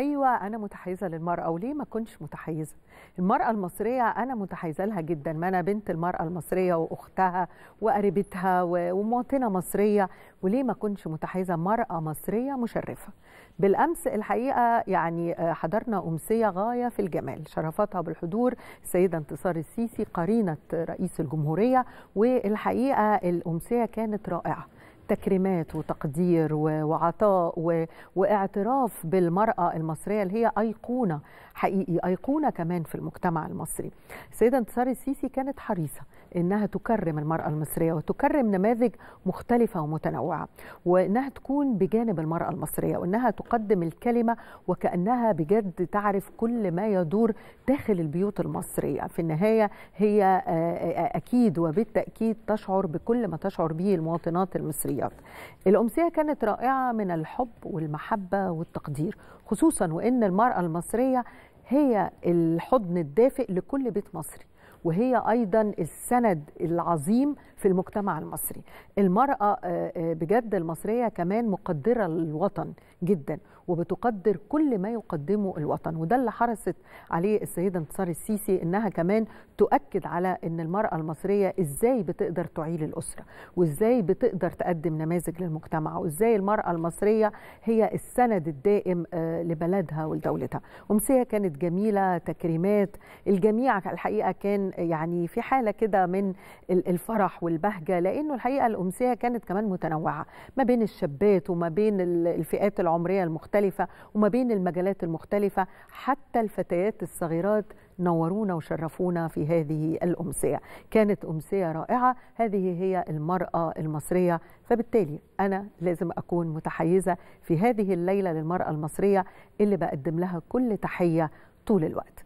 ايوه انا متحيزه للمراه وليه ما كنتش متحيزه المراه المصريه انا متحيزه لها جدا ما انا بنت المراه المصريه واختها وقريبتها ومواطنه مصريه وليه ما كنتش متحيزه مراه مصريه مشرفه بالامس الحقيقه يعني آه، حضرنا امسيه غايه في الجمال شرفتها بالحضور السيده انتصار السيسي قرينه رئيس الجمهوريه والحقيقه الامسيه كانت رائعه تكريمات وتقدير وعطاء واعتراف بالمرأة المصرية اللي هي أيقونة حقيقي أيقونة كمان في المجتمع المصري السيدة انتصار السيسي كانت حريصة إنها تكرم المرأة المصرية وتكرم نماذج مختلفة ومتنوعة وإنها تكون بجانب المرأة المصرية وإنها تقدم الكلمة وكأنها بجد تعرف كل ما يدور داخل البيوت المصرية في النهاية هي آه، آه، آه، أكيد وبالتأكيد تشعر بكل ما تشعر به المواطنات المصرية الابيض الامسيه كانت رائعه من الحب والمحبه والتقدير خصوصا وان المراه المصريه هي الحضن الدافئ لكل بيت مصري وهي أيضا السند العظيم في المجتمع المصري المرأة آه، آه، بجد المصرية كمان مقدرة للوطن جدا وبتقدر كل ما يقدمه الوطن وده اللي حرصت عليه السيدة انتصار السيسي انها كمان تؤكد على ان المرأة المصرية ازاي بتقدر تعيل الأسرة وازاي بتقدر تقدم نماذج للمجتمع وازاي المرأة المصرية هي السند الدائم آه، لبلدها ولدولتها أمسية كانت جميلة تكريمات الجميع الحقيقة كان يعني في حاله كده من الفرح والبهجه لانه الحقيقه الامسيه كانت كمان متنوعه ما بين الشابات وما بين الفئات العمريه المختلفه وما بين المجالات المختلفه حتى الفتيات الصغيرات نورونا وشرفونا في هذه الأمسية كانت أمسية رائعة هذه هي المرأة المصرية فبالتالي أنا لازم أكون متحيزة في هذه الليلة للمرأة المصرية اللي بقدم لها كل تحية طول الوقت